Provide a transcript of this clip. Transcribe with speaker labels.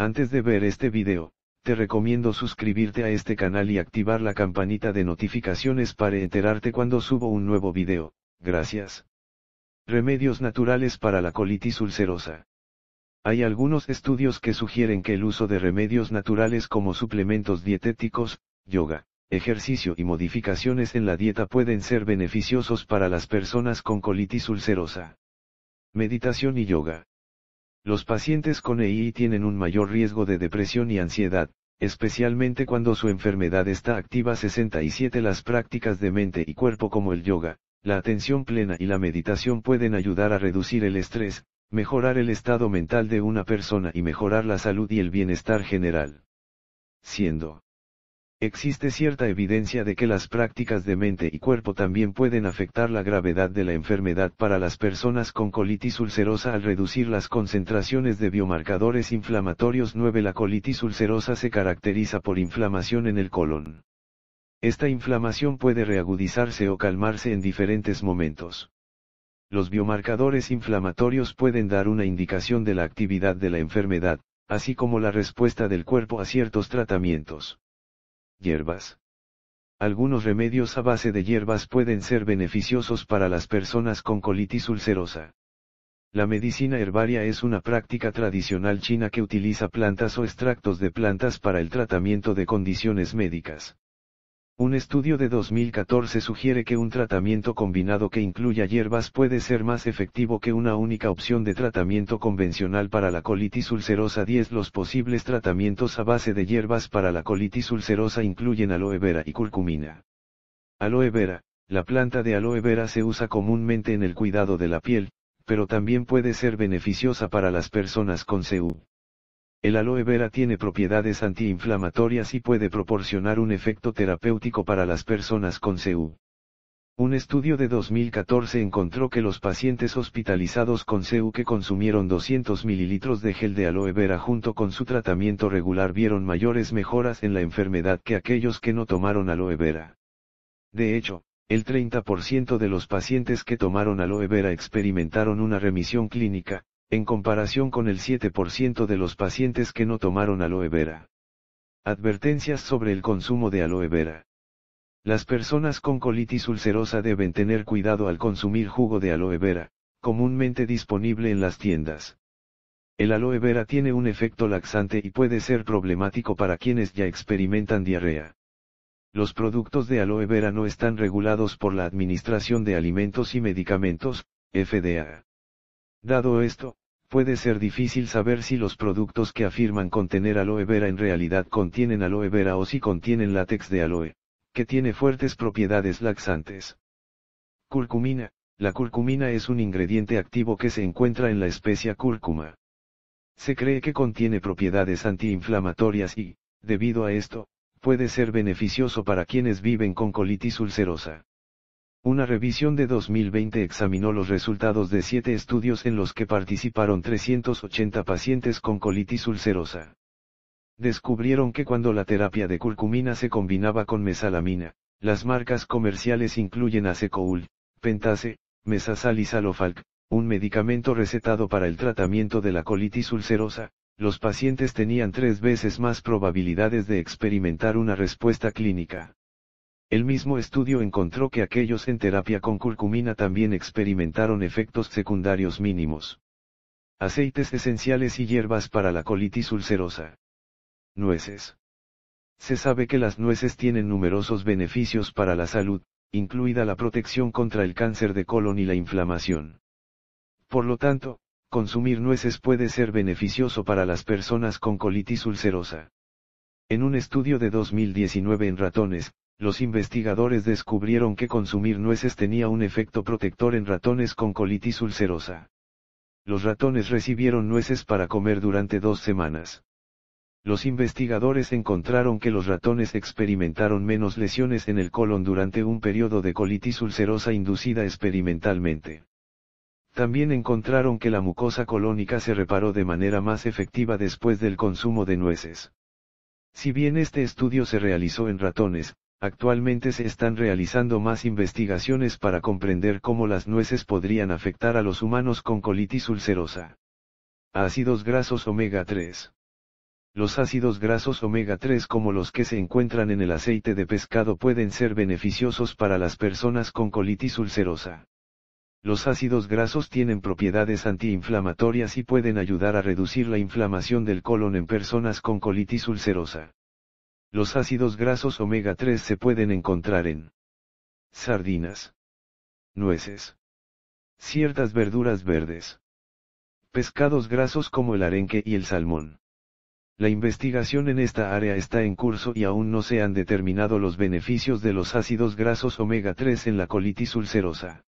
Speaker 1: Antes de ver este video, te recomiendo suscribirte a este canal y activar la campanita de notificaciones para enterarte cuando subo un nuevo video, gracias. Remedios naturales para la colitis ulcerosa. Hay algunos estudios que sugieren que el uso de remedios naturales como suplementos dietéticos, yoga, ejercicio y modificaciones en la dieta pueden ser beneficiosos para las personas con colitis ulcerosa. Meditación y yoga. Los pacientes con EI tienen un mayor riesgo de depresión y ansiedad, especialmente cuando su enfermedad está activa. 67 Las prácticas de mente y cuerpo como el yoga, la atención plena y la meditación pueden ayudar a reducir el estrés, mejorar el estado mental de una persona y mejorar la salud y el bienestar general. Siendo Existe cierta evidencia de que las prácticas de mente y cuerpo también pueden afectar la gravedad de la enfermedad para las personas con colitis ulcerosa al reducir las concentraciones de biomarcadores inflamatorios 9. La colitis ulcerosa se caracteriza por inflamación en el colon. Esta inflamación puede reagudizarse o calmarse en diferentes momentos. Los biomarcadores inflamatorios pueden dar una indicación de la actividad de la enfermedad, así como la respuesta del cuerpo a ciertos tratamientos hierbas. Algunos remedios a base de hierbas pueden ser beneficiosos para las personas con colitis ulcerosa. La medicina herbaria es una práctica tradicional china que utiliza plantas o extractos de plantas para el tratamiento de condiciones médicas. Un estudio de 2014 sugiere que un tratamiento combinado que incluya hierbas puede ser más efectivo que una única opción de tratamiento convencional para la colitis ulcerosa 10. Los posibles tratamientos a base de hierbas para la colitis ulcerosa incluyen aloe vera y curcumina. Aloe vera, la planta de aloe vera se usa comúnmente en el cuidado de la piel, pero también puede ser beneficiosa para las personas con CU. El aloe vera tiene propiedades antiinflamatorias y puede proporcionar un efecto terapéutico para las personas con CU. Un estudio de 2014 encontró que los pacientes hospitalizados con CU que consumieron 200 mililitros de gel de aloe vera junto con su tratamiento regular vieron mayores mejoras en la enfermedad que aquellos que no tomaron aloe vera. De hecho, el 30% de los pacientes que tomaron aloe vera experimentaron una remisión clínica, en comparación con el 7% de los pacientes que no tomaron aloe vera. Advertencias sobre el consumo de aloe vera. Las personas con colitis ulcerosa deben tener cuidado al consumir jugo de aloe vera, comúnmente disponible en las tiendas. El aloe vera tiene un efecto laxante y puede ser problemático para quienes ya experimentan diarrea. Los productos de aloe vera no están regulados por la Administración de Alimentos y Medicamentos, FDA. Dado esto, puede ser difícil saber si los productos que afirman contener aloe vera en realidad contienen aloe vera o si contienen látex de aloe, que tiene fuertes propiedades laxantes. Curcumina, la curcumina es un ingrediente activo que se encuentra en la especia cúrcuma. Se cree que contiene propiedades antiinflamatorias y, debido a esto, puede ser beneficioso para quienes viven con colitis ulcerosa. Una revisión de 2020 examinó los resultados de siete estudios en los que participaron 380 pacientes con colitis ulcerosa. Descubrieron que cuando la terapia de curcumina se combinaba con mesalamina, las marcas comerciales incluyen acecoul, pentase, mesasal y salofalc, un medicamento recetado para el tratamiento de la colitis ulcerosa, los pacientes tenían tres veces más probabilidades de experimentar una respuesta clínica. El mismo estudio encontró que aquellos en terapia con curcumina también experimentaron efectos secundarios mínimos. Aceites esenciales y hierbas para la colitis ulcerosa. Nueces. Se sabe que las nueces tienen numerosos beneficios para la salud, incluida la protección contra el cáncer de colon y la inflamación. Por lo tanto, consumir nueces puede ser beneficioso para las personas con colitis ulcerosa. En un estudio de 2019 en ratones, los investigadores descubrieron que consumir nueces tenía un efecto protector en ratones con colitis ulcerosa. Los ratones recibieron nueces para comer durante dos semanas. Los investigadores encontraron que los ratones experimentaron menos lesiones en el colon durante un periodo de colitis ulcerosa inducida experimentalmente. También encontraron que la mucosa colónica se reparó de manera más efectiva después del consumo de nueces. Si bien este estudio se realizó en ratones, Actualmente se están realizando más investigaciones para comprender cómo las nueces podrían afectar a los humanos con colitis ulcerosa. Ácidos grasos omega 3. Los ácidos grasos omega 3 como los que se encuentran en el aceite de pescado pueden ser beneficiosos para las personas con colitis ulcerosa. Los ácidos grasos tienen propiedades antiinflamatorias y pueden ayudar a reducir la inflamación del colon en personas con colitis ulcerosa. Los ácidos grasos omega 3 se pueden encontrar en sardinas, nueces, ciertas verduras verdes, pescados grasos como el arenque y el salmón. La investigación en esta área está en curso y aún no se han determinado los beneficios de los ácidos grasos omega 3 en la colitis ulcerosa.